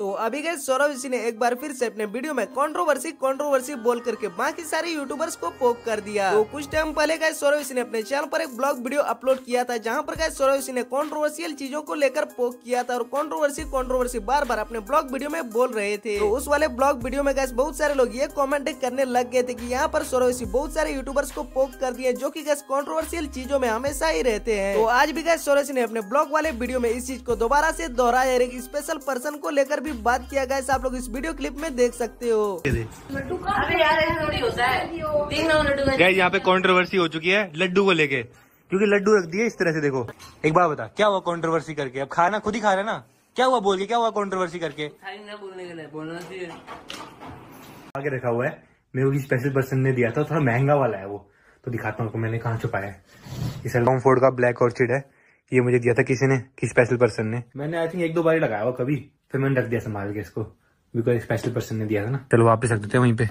तो अभी गए सौरभ जी ने एक बार फिर से अपने वीडियो में कंट्रोवर्सी कंट्रोवर्सी बोल करके बाकी सारे यूट्यूबर्स को पोक कर दिया तो कुछ टाइम पहले गए सौरभ जी ने अपने चैनल पर एक ब्लॉग वीडियो अपलोड किया था जहाँ पर गए सौरभ जी ने कॉन्ट्रोवर्सियल चीजों को लेकर पोक किया था और कॉन्ट्रोवर्सी कॉन्ट्रोवर्सी बार बार अपने ब्लॉग वीडियो में बोल रहे थे तो उस वाले ब्लॉग वीडियो में गए बहुत सारे लोग ये कॉमेंट करने लग गए थे की यहाँ पर जी बहुत सारे यूट्यूबर्स को पोक कर दिए जो की गैस कॉन्ट्रोवर्सियल चीजों में हमेशा ही रहते हैं तो आज भी सौरभ जी ने अपने ब्लॉग वाले वीडियो में इस चीज को दोबारा से दोहराया एक स्पेशल पर्सन को लेकर भी भी बात किया गया आप लोग इस वीडियो क्लिप में देख सकते हो यार यहाँ पे कॉन्ट्रोवर्सी हो चुकी है लड्डू को लेके क्योंकि लड्डू रख दिए इस तरह से देखो एक बार बता क्या हुआ कंट्रोवर्सी करके अब खाना खुद ही खा रहे ना क्या हुआ बोल के क्या हुआ कंट्रोवर्सी करके आगे रखा हुआ है मेरे को स्पेशल पर्सन ने दिया था थोड़ा महंगा वाला है वो तो दिखाता हूँ मैंने कहाँ छुपाया है इस एल्बम फोर्ड का ब्लैक ऑर्चिड है ये मुझे दिया था किसी ने किस स्पेशल पर्सन ने मैंने आई थिंक एक दो बार लगाया हुआ कभी फिर मैंने रख दिया संभाल के इसको बिकॉज स्पेशल पर्सन ने दिया था ना चलो वापस रख देते हैं वहीं पे